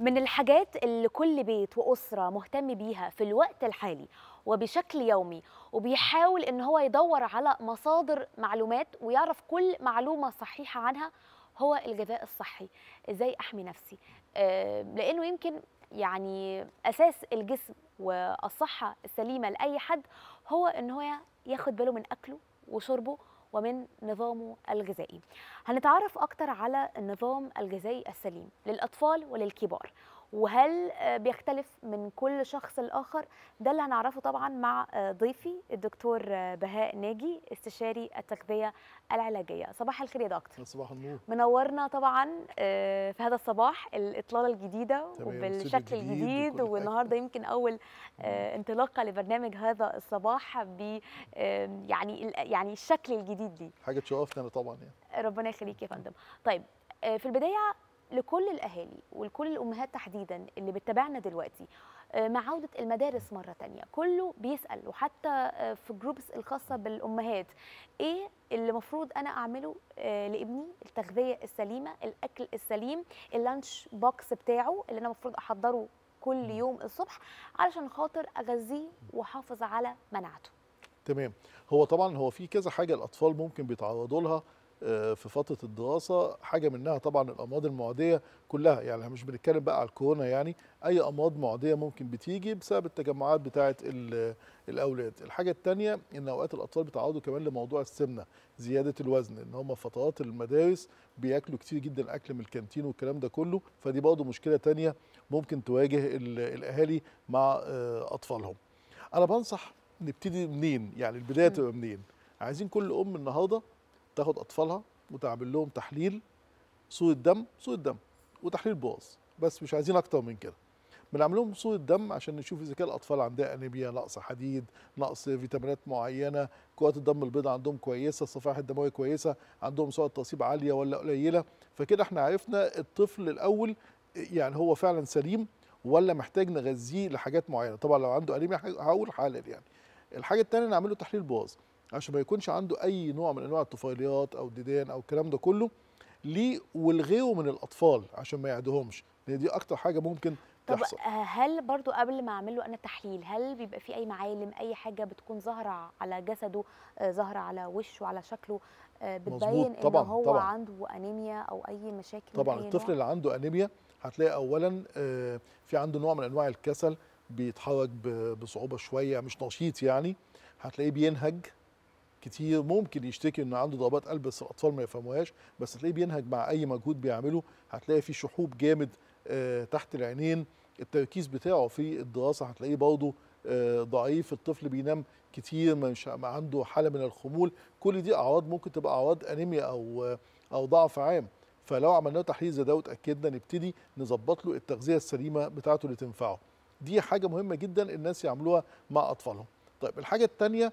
من الحاجات اللي كل بيت وأسرة مهتم بيها في الوقت الحالي وبشكل يومي وبيحاول إن هو يدور على مصادر معلومات ويعرف كل معلومة صحيحة عنها هو الغذاء الصحي ازاي احمي نفسي آه، لانه يمكن يعني اساس الجسم والصحه السليمه لاي حد هو ان هو ياخد باله من اكله وشربه ومن نظامه الغذائي هنتعرف أكتر على النظام الغذائي السليم للأطفال وللكبار وهل آه، بيختلف من كل شخص لآخر ده اللي هنعرفه طبعا مع آه، ضيفي الدكتور آه، بهاء ناجي استشاري التغذية العلاجية صباح الخير يا دكتور صباح النور منورنا طبعا في هذا الصباح الإطلالة الجديدة وبالشكل الجديد والنهاردة يمكن أول انطلاقة لبرنامج هذا الصباح ب يعني يعني الشكل الجديد ليه حاجة تشرفنا طبعا يعني. ربنا يخليك يا فندم طيب في البداية لكل الاهالي ولكل الامهات تحديدا اللي بتتابعنا دلوقتي آه، مع عودة المدارس مرة تانية كله بيسأل وحتى آه، في جروبس الخاصة بالأمهات إيه اللي مفروض أنا أعمله آه، لابني التغذية السليمة الأكل السليم اللانش بوكس بتاعه اللي أنا مفروض أحضره كل يوم الصبح علشان خاطر أغذيه وأحافظ على مناعته تمام هو طبعا هو في كذا حاجة الأطفال ممكن بيتعرضوا لها آه، في فتره الدراسه حاجه منها طبعا الامراض المعديه كلها يعني مش بنتكلم بقى على الكورونا يعني اي امراض معديه ممكن بتيجي بسبب التجمعات بتاعه الاولاد الحاجه الثانيه ان اوقات الاطفال بيتعرضوا كمان لموضوع السمنه زياده الوزن ان هم فترات المدارس بياكلوا كتير جدا اكل من الكانتين والكلام ده كله فدي برضه مشكله ثانيه ممكن تواجه الاهالي مع آه، اطفالهم انا بنصح نبتدي منين يعني البدايه تبقى منين عايزين كل ام النهارده تاخد اطفالها وتعمل لهم تحليل صوره دم صوره دم وتحليل بوظ بس مش عايزين اكتر من كده بنعمل لهم صوره دم عشان نشوف اذا كان الاطفال عندها انيميا نقص حديد نقص فيتامينات معينه كوات الدم البيضاء عندهم كويسه الصفائح الدمويه كويسه عندهم سعر تنصيب عاليه ولا قليله فكده احنا عرفنا الطفل الاول يعني هو فعلا سليم ولا محتاج نغذيه لحاجات معينه طبعا لو عنده انيميا هقول حالا يعني الحاجه الثانيه نعمل له تحليل بوظ عشان ما يكونش عنده اي نوع من انواع الطفيليات او الديدان او الكلام ده كله ليه ولغيره من الاطفال عشان ما يعدهمش لان يعني دي اكتر حاجه ممكن تحصل طب آه، هل برضو قبل ما اعمل له انا تحليل هل بيبقى في اي معالم اي حاجه بتكون ظاهره على جسده آه، ظاهره على وشه على شكله آه، بتبين ان هو طبعًا. عنده انيميا او اي مشاكل طبعا أي الطفل اللي عنده انيميا هتلاقي اولا في عنده نوع من انواع الكسل بيتحرك بصعوبه شويه مش نشيط يعني هتلاقيه بينهج كتير ممكن يشتكي ان عنده ضربات قلب بس الاطفال ما يفهموهاش بس تلاقيه بينهج مع اي مجهود بيعمله هتلاقي في شحوب جامد آه، تحت العينين التركيز بتاعه في الدراسه هتلاقيه برضه آه، ضعيف الطفل بينام كتير ما عنده حاله من الخمول كل دي اعراض ممكن تبقى اعراض انيميا او آه، او ضعف عام فلو عملنا له تحليل زي ده وتاكدنا نبتدي نظبط له التغذيه السليمه بتاعته اللي تنفعه دي حاجه مهمه جدا الناس يعملوها مع اطفالهم طيب الحاجه الثانيه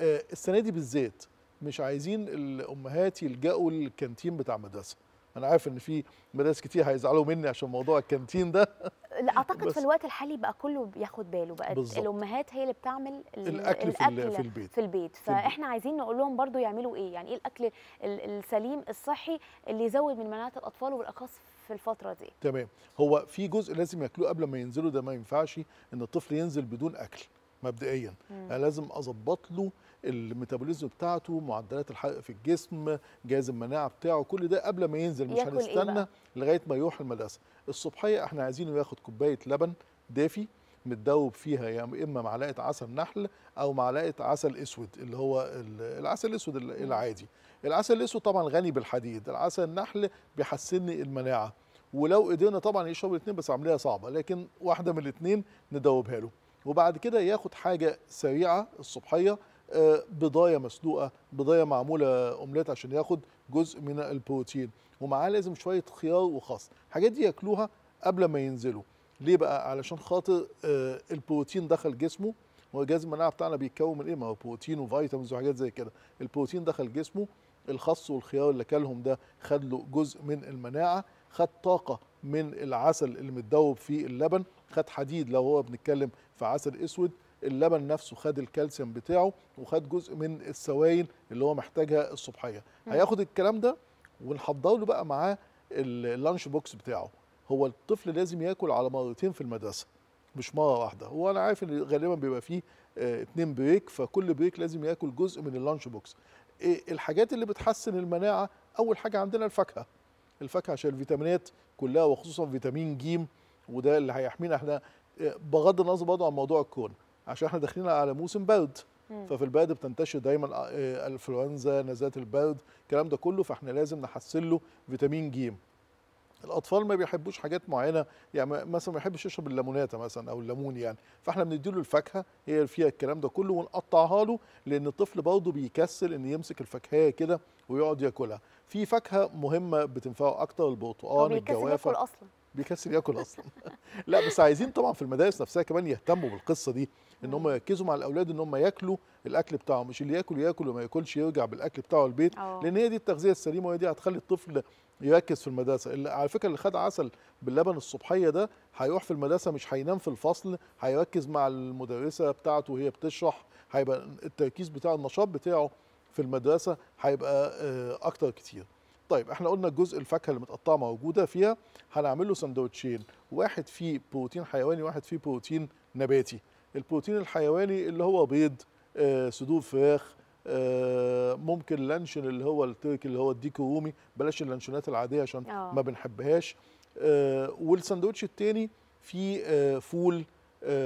آه، السنه دي بالذات مش عايزين الامهات يلجأوا للكانتين بتاع مدرسه انا عارف ان في مدارس كتير هيزعلوا مني عشان موضوع الكانتين ده لا اعتقد في الوقت الحالي بقى كله بياخد باله بقى بالزبط. الامهات هي اللي بتعمل الاكل, الأكل في, البيت في البيت فاحنا في البيت. عايزين نقول لهم برضو يعملوا ايه يعني ايه الاكل السليم الصحي اللي يزود من مناعه الاطفال وبالاخص في الفتره دي تمام هو في جزء لازم ياكلوه قبل ما ينزلوا ده ما ينفعش ان الطفل ينزل بدون اكل مبدئيا انا لازم اظبط له الميتابوليزم بتاعته معدلات الحرق في الجسم جهاز المناعه بتاعه كل ده قبل ما ينزل مش إيه هنستنى إيه لغايه ما يروح المدرسه الصبحيه احنا عايزينه ياخد كوبايه لبن دافي متدوب فيها يا يعني اما معلقه عسل نحل او معلقه عسل اسود اللي هو العسل الاسود العادي العسل الاسود طبعا غني بالحديد العسل النحل بيحسن لي المناعه ولو قدرنا طبعا يشرب الاثنين بس عمليه صعبه لكن واحده من الاثنين ندوبها له وبعد كده ياخد حاجه سريعه الصبحيه آه، بضايه مسلوقه بضايه معموله اومليت عشان ياخد جزء من البروتين ومعاه لازم شويه خيار وخس الحاجات دي ياكلوها قبل ما ينزلوا ليه بقى علشان خاطر آه، البروتين دخل جسمه وجهاز المناعه بتاعنا بيتكون من ايه ما هو بروتين وفيتامينز وحاجات زي كده البروتين دخل جسمه الخس والخيار اللي اكلهم ده خد له جزء من المناعه خد طاقه من العسل اللي متدوب في اللبن خد حديد لو هو بنتكلم في عسل اسود اللبن نفسه خد الكالسيوم بتاعه وخد جزء من السوائل اللي هو محتاجها الصبحيه هياخد الكلام ده ونحضر له بقى معاه اللانش بوكس بتاعه هو الطفل لازم ياكل على مرتين في المدرسه مش مره واحده هو انا عارف ان غالبا بيبقى فيه آه، اتنين بريك فكل بريك لازم ياكل جزء من اللانش بوكس إيه الحاجات اللي بتحسن المناعه اول حاجه عندنا الفاكهه الفاكهه عشان الفيتامينات كلها وخصوصا فيتامين ج وده اللي هيحمينا احنا آه، بغض النظر برضه عن موضوع الكون عشان احنا داخلين على موسم برد ففي البرد بتنتشر دايما آه، آه، انفلونزا نزلات البرد الكلام ده كله فاحنا لازم نحصل له فيتامين ج الاطفال ما بيحبوش حاجات معينه يعني مثلا ما يحبش يشرب الليموناته مثلا او الليمون يعني فاحنا بندي له الفاكهه هي فيها الكلام ده كله ونقطعها له لان الطفل برضه بيكسل ان يمسك الفاكهه كده ويقعد ياكلها في فاكهه مهمه بتنفعه اكتر البرتقال الجوافه بيكسل اصلا بيكسل ياكل اصلا لا بس عايزين طبعا في المدارس نفسها كمان يهتموا بالقصه دي ان هم يركزوا مع الاولاد ان هم ياكلوا الاكل بتاعهم مش اللي ياكل ياكل وما ياكلش يرجع بالاكل بتاعه البيت أوه. لان هي دي التغذيه السليمه وهي دي هتخلي الطفل يركز في المدرسه على فكره اللي خد عسل باللبن الصبحيه ده هيروح في المدرسه مش هينام في الفصل هيركز مع المدرسه بتاعته وهي بتشرح هيبقى التركيز بتاع النشاط بتاعه في المدرسه هيبقى آه، اكتر كتير طيب احنا قلنا الجزء الفاكهه اللي متقطعه موجوده فيها هنعمل له سندوتشين واحد فيه بروتين حيواني واحد فيه بروتين نباتي البروتين الحيواني اللي هو بيض آه، صدور فراخ آه، ممكن لانشن اللي هو التركي اللي هو الديك الرومي بلاش اللانشونات العاديه عشان أوه. ما بنحبهاش آه، والساندوتش الثاني فيه آه، فول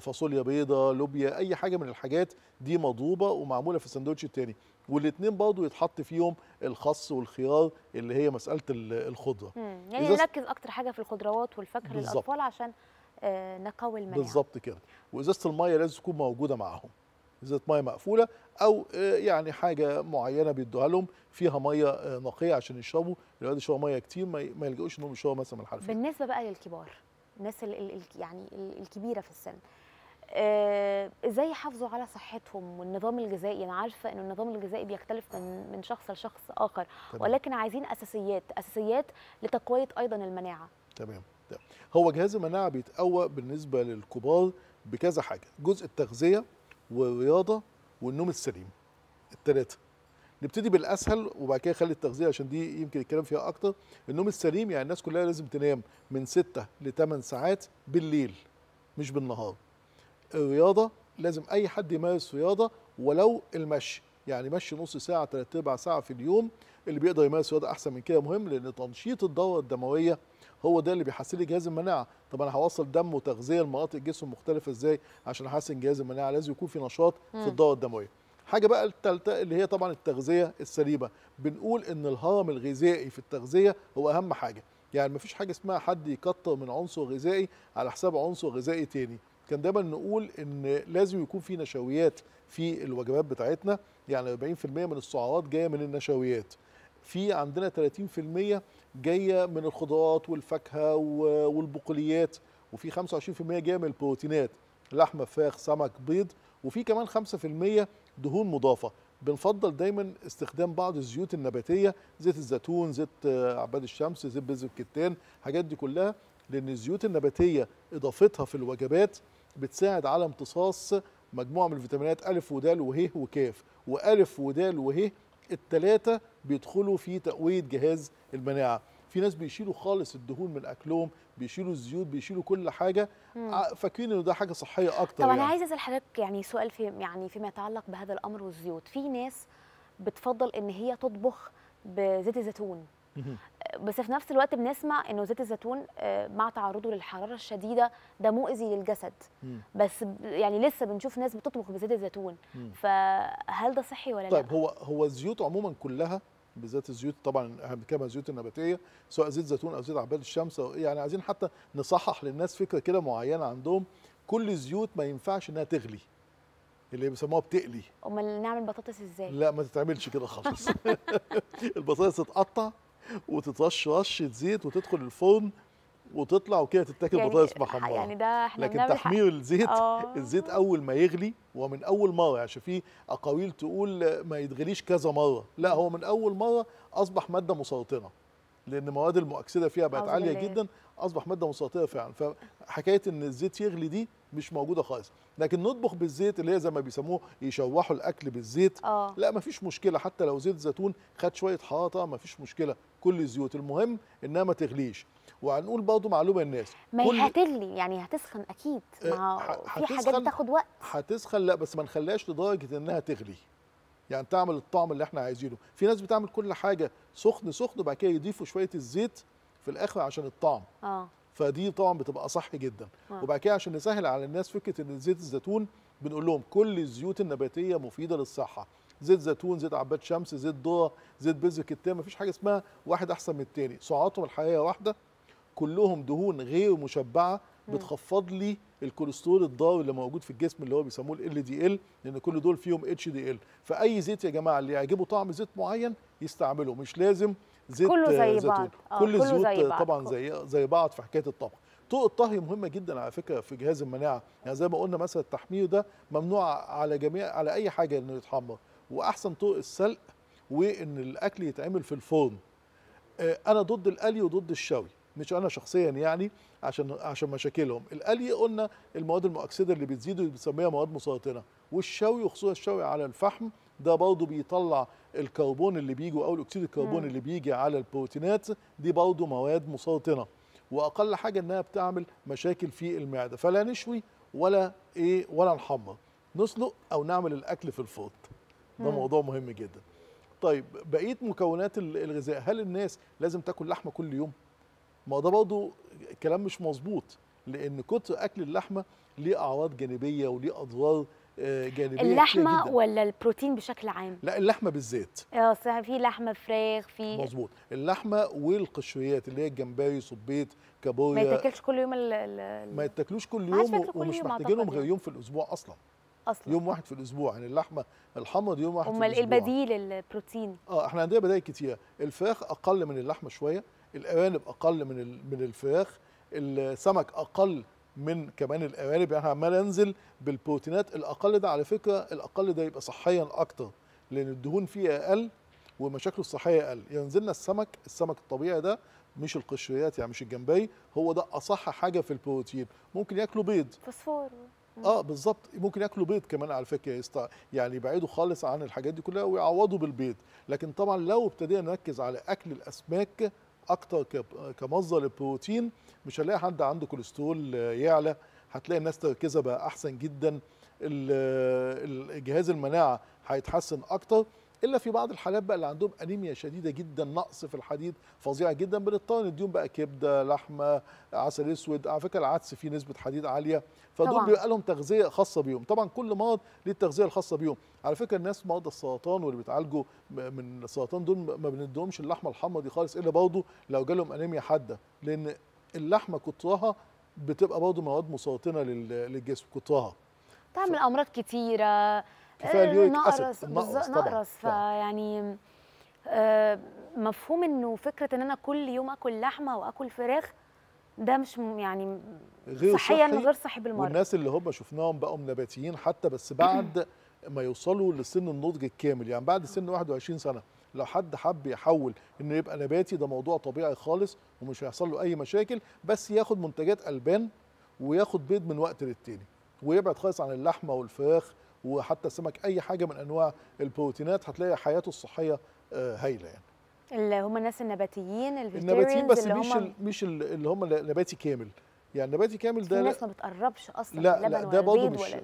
فاصوليا بيضة لوبيا أي حاجة من الحاجات دي مضروبة ومعمولة في الساندوتش الثاني والاثنين برضه يتحط فيهم الخس والخيار اللي هي مسألة الخضرة يعني نركز أكتر حاجة في الخضروات والفاكهة للأطفال عشان نقوي المناعة بالظبط كده وإزازة المية لازم تكون موجودة معاهم ازازه ميه مقفوله او آه، يعني حاجه معينه بيدوها لهم فيها ميه آه، نقيه عشان يشربوا الولاد يشربوا ميه كتير ما يلجؤوش انهم يشربوا مثلا من الحرفيه بالنسبه بقى للكبار الناس يعني الكبيره في السن آه، ازاي يحافظوا على صحتهم والنظام الغذائي انا عارفه ان النظام الغذائي بيختلف من من شخص لشخص اخر تمام. ولكن عايزين اساسيات اساسيات لتقويه ايضا المناعه تمام ده. هو جهاز المناعه بيتقوى بالنسبه للكبار بكذا حاجه جزء التغذيه والرياضه والنوم السليم الثلاثه نبتدي بالاسهل وبعد كده خلي التغذيه عشان دي يمكن الكلام فيها اكتر النوم السليم يعني الناس كلها لازم تنام من 6 ل 8 ساعات بالليل مش بالنهار الرياضه لازم اي حد يمارس رياضه ولو المشي يعني مشي نص ساعه ثلاث أربع ساعه في اليوم اللي بيقدر يمارس رياضه احسن من كده مهم لان تنشيط الدوره الدمويه هو ده اللي بيحسن لي جهاز المناعه طب انا هوصل دم وتغذيه لمناطق الجسم مختلفه ازاي عشان احسن جهاز المناعه لازم يكون في نشاط في الدوره الدمويه حاجه بقى الثالثه اللي هي طبعا التغذيه السليمه بنقول ان الهرم الغذائي في التغذيه هو اهم حاجه يعني مفيش حاجه اسمها حد يكتر من عنصر غذائي على حساب عنصر غذائي تاني كان دايما نقول ان لازم يكون في نشويات في الوجبات بتاعتنا يعني 40% من السعرات جايه من النشويات في عندنا 30% جايه من الخضروات والفاكهه والبقوليات وفي 25% جايه من البروتينات لحمه فراخ سمك بيض وفي كمان 5% دهون مضافه بنفضل دايما استخدام بعض الزيوت النباتيه زيت الزيتون زيت عباد الشمس زيت بذر الكتان الحاجات دي كلها لان الزيوت النباتيه اضافتها في الوجبات بتساعد على امتصاص مجموعه من الفيتامينات الف ودال وه وكاف والف ودال وه الثلاثه بيدخلوا في تقويه جهاز المناعه في ناس بيشيلوا خالص الدهون من اكلهم بيشيلوا الزيوت بيشيلوا كل حاجه فاكرين انه ده حاجه صحيه اكتر طب يعني. انا عايزه اسال حضرتك يعني سؤال في يعني فيما يتعلق بهذا الامر والزيوت في ناس بتفضل ان هي تطبخ بزيت الزيتون بس في نفس الوقت بنسمع انه زيت الزيتون آه، مع تعرضه للحراره الشديده ده مؤذي للجسد بس يعني لسه بنشوف ناس بتطبخ بزيت الزيتون فهل ده صحي ولا طيب لا طيب هو هو الزيوت عموما كلها بالذات الزيوت طبعا احنا بنتكلم عن الزيوت النباتيه سواء زيت زيتون او زيت عباد الشمس او يعني عايزين حتى نصحح للناس فكره كده معينه عندهم كل الزيوت ما ينفعش انها تغلي اللي بيسموها بتقلي امال نعمل بطاطس ازاي لا ما تتعملش كده خالص البطاطس تتقطع وتترش رشه زيت وتدخل الفرن وتطلع وكده تتاكل يعني بطاطس محمره يعني ده احنا لكن تحمير الزيت أوه. الزيت اول ما يغلي هو من اول مره يعني عشان يعني في اقاويل تقول ما يتغليش كذا مره لا هو من اول مره اصبح ماده مسرطنه لان مواد المؤكسده فيها بقت عاليه ليه. جدا اصبح ماده مسرطنه فعلا فحكايه ان الزيت يغلي دي مش موجوده خالص لكن نطبخ بالزيت اللي هي زي ما بيسموه يشوحوا الاكل بالزيت أوه. لا مفيش مشكله حتى لو زيت زيتون خد شويه حاطه مفيش مشكله كل الزيوت المهم انها ما تغليش وهنقول برضه معلومه للناس ما هي هتغلي يعني هتسخن اكيد آه، ما في حاجات بتاخد وقت هتسخن لا بس ما نخليهاش لدرجه انها تغلي يعني تعمل الطعم اللي احنا عايزينه في ناس بتعمل كل حاجه سخن سخن وبعد كده يضيفوا شويه الزيت في الاخر عشان الطعم اه فدي طبعا بتبقى صح جدا آه. وبعد كده عشان نسهل على الناس فكره ان زيت الزيتون بنقول لهم كل الزيوت النباتيه مفيده للصحه زيت زيتون زيت عباد شمس زيت ذره زيت بذر كتان مفيش حاجه اسمها واحد احسن من التاني سعراتهم الحقيقيه واحده كلهم دهون غير مشبعه بتخفض لي الكوليسترول الضار اللي موجود في الجسم اللي هو بيسموه ال دي ال لان كل دول فيهم اتش دي ال فاي زيت يا جماعه اللي يعجبه طعم زيت معين يستعمله مش لازم زيت كله زي زيتون بعض. آه، كل الزيوت زي طبعا زي زي بعض في حكايه الطبخ طرق الطهي مهمه جدا على فكره في جهاز المناعه يعني زي ما قلنا مثلا التحمير ده ممنوع على جميع على اي حاجه انه يتحمر واحسن طرق السلق وان الاكل يتعمل في الفرن آه، انا ضد القلي وضد الشوي مش انا شخصيا يعني عشان عشان مشاكلهم القلي قلنا المواد المؤكسده اللي بتزيد بنسميها مواد مسرطنه والشوي وخصوصا الشوي على الفحم ده برضه بيطلع الكربون اللي بيجي او الاكسيد الكربون اللي بيجي على البروتينات دي برضه مواد مسرطنه واقل حاجه انها بتعمل مشاكل في المعده فلا نشوي ولا ايه ولا نحمر نسلق او نعمل الاكل في الفرن ده موضوع مهم جدا طيب بقيه مكونات الغذاء هل الناس لازم تاكل لحمه كل يوم ما ده برضه كلام مش مظبوط لان كتر اكل اللحمه ليه اعراض جانبيه وليه اضرار جانبيه اللحمه جدا. ولا البروتين بشكل عام لا اللحمه بالذات اه في لحمه فراخ في مظبوط اللحمه والقشريات اللي هي الجمبري صبيت كابوريا ما يتاكلش كل يوم ال الـ ما يتاكلوش كل يوم كل ومش محتاجينهم غير يعني. يوم في الاسبوع اصلا اصلا يوم واحد في الاسبوع يعني اللحمه الحمراء دي يوم واحد في إيه الاسبوع امال البديل البروتين اه احنا عندنا بدائل كتير الفراخ اقل من اللحمه شويه الارانب اقل من من الفراخ السمك اقل من كمان القوارب يعني عمال انزل بالبروتينات الاقل ده على فكره الاقل ده يبقى صحيا اكتر لان الدهون فيه اقل ومشاكله الصحيه اقل ينزلنا السمك السمك الطبيعي ده مش القشريات يعني مش الجمبري هو ده اصح حاجه في البروتين ممكن ياكلوا بيض فوسفور اه بالظبط ممكن ياكلوا بيض كمان على فكره يستع... يعني يبعدوا خالص عن الحاجات دي كلها ويعوضوا بالبيض لكن طبعا لو ابتدينا نركز على اكل الاسماك اكتر كمصدر للبروتين مش هلاقي حد عنده كوليسترول يعلى هتلاقي الناس تركيزها بقى احسن جدا جهاز المناعه هيتحسن اكتر الا في بعض الحالات بقى اللي عندهم انيميا شديده جدا نقص في الحديد فظيع جدا بنضطر نديهم بقى كبده لحمه عسل اسود على فكره العدس فيه نسبه حديد عاليه فدول بيبقى لهم تغذيه خاصه بيهم طبعا كل مرض ليه التغذيه الخاصه بيهم على فكره الناس مرضى السرطان واللي بيتعالجوا من السرطان دول ما بنديهمش اللحمه الحمراء دي خالص الا برضه لو جالهم انيميا حاده لان اللحمه كترها بتبقى برضه مواد مسرطنه للجسم كترها تعمل ف... امراض كتيره كفايه آه، اليوريك نقرس نقرص نقرص فيعني آه، مفهوم انه فكره ان انا كل يوم اكل لحمه واكل فراخ ده مش يعني غير صحيا غير صحي بالمره والناس اللي هم شفناهم بقوا نباتيين حتى بس بعد ما يوصلوا لسن النضج الكامل يعني بعد سن 21 سنه لو حد حب يحول انه يبقى نباتي ده موضوع طبيعي خالص ومش هيحصل له اي مشاكل بس ياخد منتجات البان وياخد بيض من وقت للتاني ويبعد خالص عن اللحمه والفراخ وحتى سمك اي حاجه من انواع البروتينات هتلاقي حياته الصحيه آه، هايله يعني اللي هم الناس النباتيين النباتيين بس اللي مش هم مش اللي هم نباتي كامل يعني نباتي كامل ده الناس ما بتقربش اصلا لا لا ده برضه مش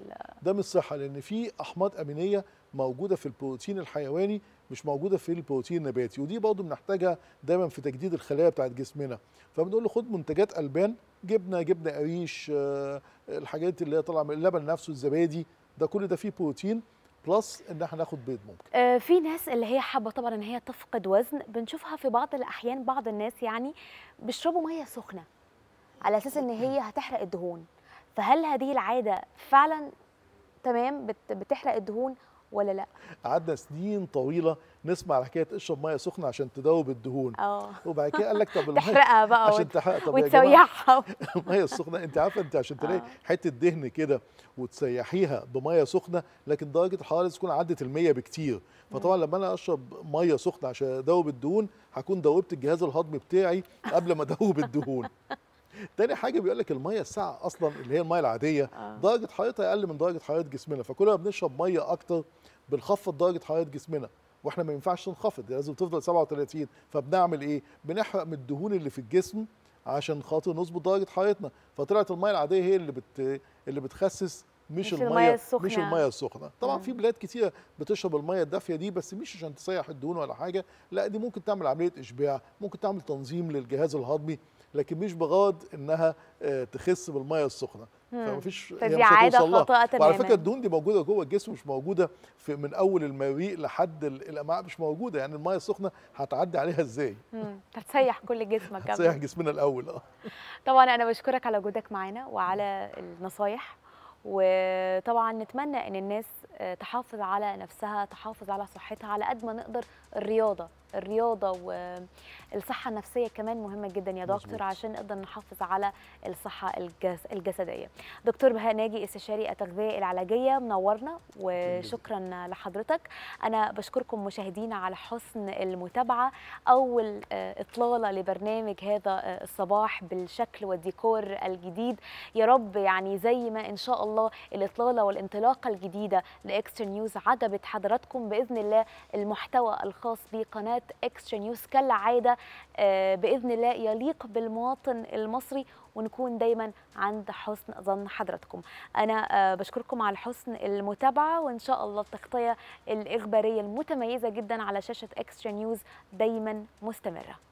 ده مش صحه لان في احماض امينيه موجوده في البروتين الحيواني مش موجوده في البروتين النباتي ودي برضه بنحتاجها دايما في تجديد الخلايا بتاعت جسمنا فبنقول له خد منتجات البان جبنه جبنه قريش آه، الحاجات اللي هي طالعه من اللبن نفسه الزبادي ده كل ده فيه بروتين بلس ان احنا ناخد بيض ممكن آه في ناس اللي هي حابه طبعا ان هي تفقد وزن بنشوفها في بعض الاحيان بعض الناس يعني بيشربوا ميه سخنه على اساس ان هي هتحرق الدهون فهل هذه العاده فعلا تمام بتحرق الدهون ولا لا قعدنا سنين طويله نسمع على حكايه اشرب ميه سخنه عشان تذوب الدهون اه وبعد كده قال لك طب الميه تحرقها بقى عشان تحرقها طب وتسيحها الميه السخنه انت عارفه انت عشان تلاقي آه. حته دهن كده وتسيحيها بميه سخنه لكن درجه الحراره تكون عدت ال100 بكتير فطبعا لما انا اشرب ميه سخنه عشان اذوب الدهون هكون دوبت الجهاز الهضمي بتاعي قبل ما ادوب الدهون تاني حاجه بيقول لك الميه الساقعه اصلا اللي هي الميه العاديه آه. درجه حرارتها اقل من درجه حراره جسمنا فكل ما بنشرب ميه اكتر بنخفض درجه حراره جسمنا واحنا ما ينفعش ننخفض لازم تفضل 37 فبنعمل ايه بنحرق من الدهون اللي في الجسم عشان خاطر نظبط درجه حرارتنا فطلعت الميه العاديه هي اللي بت... اللي بتخسس مش, مش الميه السخنة. مش الميه السخنه طبعا في آه. بلاد كتيره بتشرب الميه الدافيه دي بس مش عشان تسيح الدهون ولا حاجه لا دي ممكن تعمل عمليه اشباع ممكن تعمل تنظيم للجهاز الهضمي لكن مش بغاض انها آه، تخس بالميه السخنه فمفيش فدي يعني عاده خاطئه تماما وعلى فكره الدهون دي موجوده جوه الجسم مش موجوده في من اول المريء لحد الامعاء مش موجوده يعني الميه السخنه هتعدي عليها ازاي؟ هتسيح كل جسمك هتسيح جسمنا الاول اه طبعا انا بشكرك على وجودك معانا وعلى النصايح وطبعا نتمنى ان الناس تحافظ على نفسها تحافظ على صحتها على قد ما نقدر الرياضه الرياضه والصحه النفسيه كمان مهمه جدا يا دكتور مزبوط. عشان نقدر نحافظ على الصحه الجس الجسديه دكتور بهاء ناجي استشاري التغذيه العلاجيه منورنا وشكرا لحضرتك انا بشكركم مشاهدينا على حسن المتابعه اول آه، اطلاله لبرنامج هذا آه، الصباح بالشكل والديكور الجديد يا رب يعني زي ما ان شاء الله الاطلاله والانطلاقه الجديده لاكسترا نيوز عجبت حضراتكم باذن الله المحتوى الخاص بقناه اكسترا نيوز كالعاده آه، باذن الله يليق بالمواطن المصري ونكون دايما عند حسن ظن حضراتكم انا آه، بشكركم على حسن المتابعه وان شاء الله التغطيه الاخباريه المتميزه جدا على شاشه اكسترا نيوز دايما مستمره